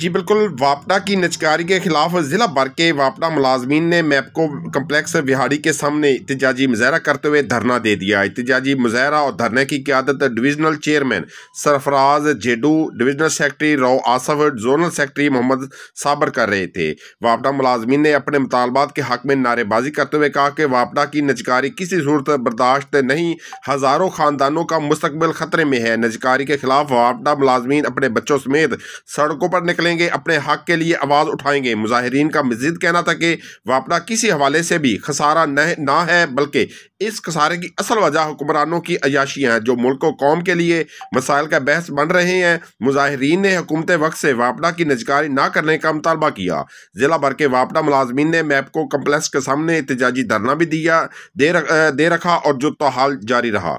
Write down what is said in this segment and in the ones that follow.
जी बिल्कुल वापडा की नचकारी के खिलाफ ज़िला भर के वापडा मुलाजमीन ने मैपको कम्प्लेक्स बिहाड़ी के सामने इतजाजी मुजाहरा करते हुए धरना दे दिया इतजाजी मुजाहरा और धरने की क्यादत divisional chairman Sarfaraz Jedu divisional secretary Rao Asaf zonal secretary Mohammad Sabar कर रहे थे वापडा मुलाजमीन ने अपने मुतालबात के हक में नारेबाजी करते हुए कहा कि वापडा की नचकारी किसी सूरत बर्दाश्त नहीं हज़ारों ख़ानदानों का मुस्तबिल ख़तरे में है नचकारी के खिलाफ वापडा मुलाजमीन अपने बच्चों समेत सड़कों पर निकले करेंगे अपने हक के लिए आवाज़ उठाएंगे मुजाहरीन का मजीद कहना था कि वापडा किसी हवाले से भी खसारा ना है बल्कि इस खसारे की असल वजह हुक्मरानों की अयाशियाँ हैं जो मुल्क कौम के लिए मसाइल का बहस बन रहे हैं मुजाहरीन ने हुकूमत वक्त से वापडा की नजकारी ना करने का मुतालबा किया ज़िला भर के वापडा मुलाजमीन ने मैपको कम्प्लेक्स के सामने एहतजाजी धरना भी दिया दे, रख, दे रखा और जो तो हाल जारी रहा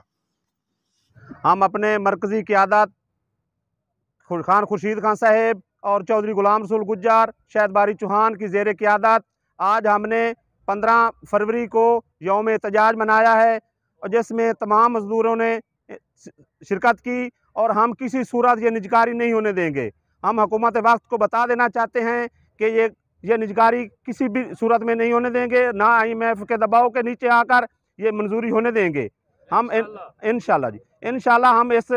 हम अपने मरकज़ी क्यादत खुर खान खुर्शीद खान साहेब और चौधरी गुलाम रसूल गुजार शहद बारी चौहान की जेर क़्यादत आज हमने पंद्रह फरवरी को योम एहतजाज मनाया है और जिसमें तमाम मज़दूरों ने शिरकत की और हम किसी सूरत ये निजकारी नहीं होने देंगे हम हुकूमत वक्त को बता देना चाहते हैं कि ये ये निजकारी किसी भी सूरत में नहीं होने देंगे ना आई एम एफ के दबाव के नीचे आकर ये मंजूरी होने देंगे हम इन जी इन हम इस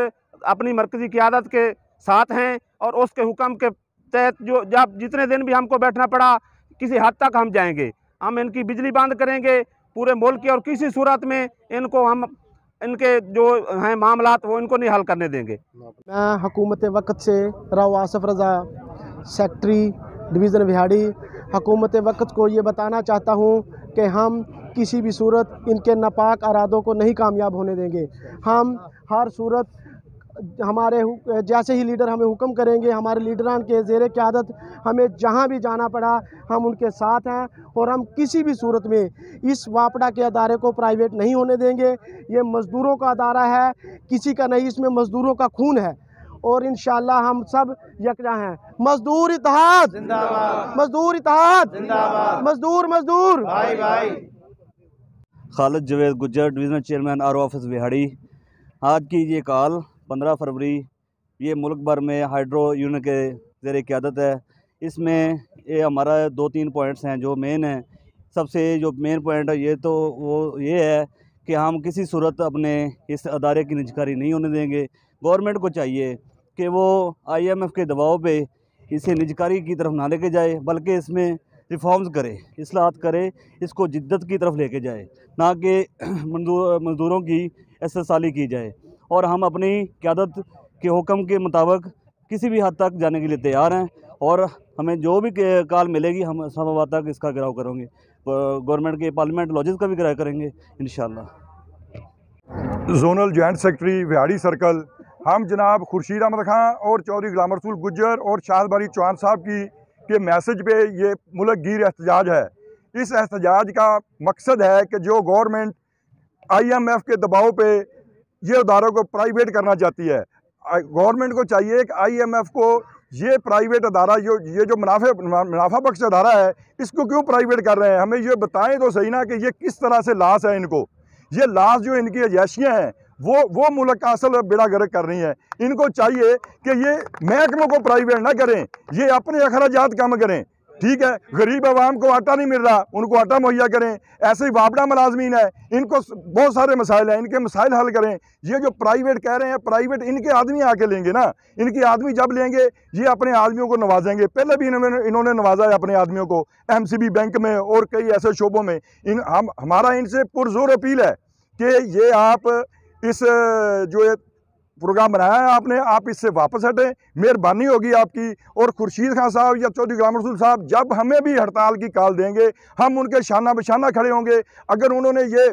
अपनी मरकज़ी क्यादत के साथ हैं और उसके हुक्म के तहत जो जब जितने दिन भी हमको बैठना पड़ा किसी हद तक हम जाएंगे हम इनकी बिजली बंद करेंगे पूरे मुल्क की और किसी सूरत में इनको हम इनके जो हैं मामला वो इनको नहीं हल करने देंगे मैं हकूमत वक्त से राव आसफ़ रज़ा सेक्ट्री डिवीज़न बिहाड़ी हकूमत वक्त को ये बताना चाहता हूँ कि हम किसी भी सूरत इनके नापाक अरादों को नहीं कामयाब होने देंगे हम हर सूरत हमारे जैसे ही लीडर हमें हुक्म करेंगे हमारे लीडरान के जेर क़्यादत हमें जहां भी जाना पड़ा हम उनके साथ हैं और हम किसी भी सूरत में इस वापड़ा के अदारे को प्राइवेट नहीं होने देंगे ये मज़दूरों का अदारा है किसी का नहीं इसमें मज़दूरों का खून है और इन हम सब यकजा हैं मजदूर इतिहाद मजदूर इतिहाद मजदूर मजदूर खालद खालिद जवेद गुजर डिवीजनल चेयरमैन आर ऑफिस बिहाड़ी आज की ये कॉल पंद्रह फरवरी ये मुल्क भर में हाइड्रो यूनिट के ज़र क़्यादत है इसमें ये हमारा दो तीन पॉइंट्स हैं जो मेन हैं सबसे जो मेन पॉइंट है ये तो वो ये है कि हम किसी सूरत अपने इस अदारे की निजकारी नहीं होने देंगे गवर्नमेंट को चाहिए कि वो आईएमएफ के दबाव पे इसे निजकारी की तरफ ना लेके जाए बल्कि इसमें रिफॉर्म्स करे असलाहत करे इसको जिद्दत की तरफ लेके जाए ना कि मजदूरों की एसएसआली की जाए और हम अपनी क्यादत के हुक्म के मुताबिक किसी भी हद तक जाने के लिए तैयार हैं और हमें जो भी काल मिलेगी हम सभा तक इसका गिराव करेंगे गवर्नमेंट के पार्लियामेंट लॉजेस का भी गिराव करेंगे इन zonal joint secretary Vehari circle हम जनाब खुर्शीद अहमद खां और चौधरी गुलाम रसूल गुजर और शाहबारी चौहान साहब की के मैसेज पे ये मुलक गिर एहतजाज है इस एहतजाज का मकसद है कि जो गवर्नमेंट आईएमएफ के दबाव पे ये अदारों को प्राइवेट करना चाहती है गवर्नमेंट को चाहिए कि आईएमएफ को ये प्राइवेट अदारा जो ये जो मुनाफे मुनाफा बख्श अदारा है इसको क्यों प्राइवेट कर रहे हैं हमें ये बताएं तो सही ना कि ये किस तरह से लाश है इनको ये लाश जो इनकी अजैशियाँ हैं वो वो मुल्क का असल बेड़ा गर्क कर रही है इनको चाहिए कि ये महकमों को प्राइवेट ना करें ये अपने अखराज कम करें ठीक है गरीब आवाम को आटा नहीं मिल रहा उनको आटा मुहैया करें ऐसे ही वापड़ा मलाजमीन है इनको बहुत सारे मसाइल हैं इनके मसाइल हल करें ये जो प्राइवेट कह रहे हैं प्राइवेट इनके आदमी आके लेंगे ना इनके आदमी जब लेंगे ये अपने आदमियों को नवाजेंगे पहले भी इन्होंने इन्होंने नवाजा है अपने आदमियों को एम बैंक में और कई ऐसे शोबों में इन हम हमारा इनसे पुरजोर अपील है कि ये आप इस जो प्रोग्राम बनाया है आपने आप इससे वापस हटें मेहरबानी होगी आपकी और खुर्शीद खान साहब या चौधरी गुलाम रसूल साहब जब हमें भी हड़ताल की कॉल देंगे हम उनके शाना बशाना खड़े होंगे अगर उन्होंने ये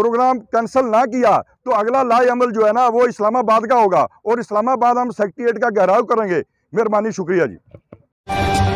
प्रोग्राम कैंसिल ना किया तो अगला अमल जो है ना वो इस्लामाबाद का होगा और इस्लामाबाद हम सेक्रेटरीट का गहराव करेंगे मेहरबानी शुक्रिया जी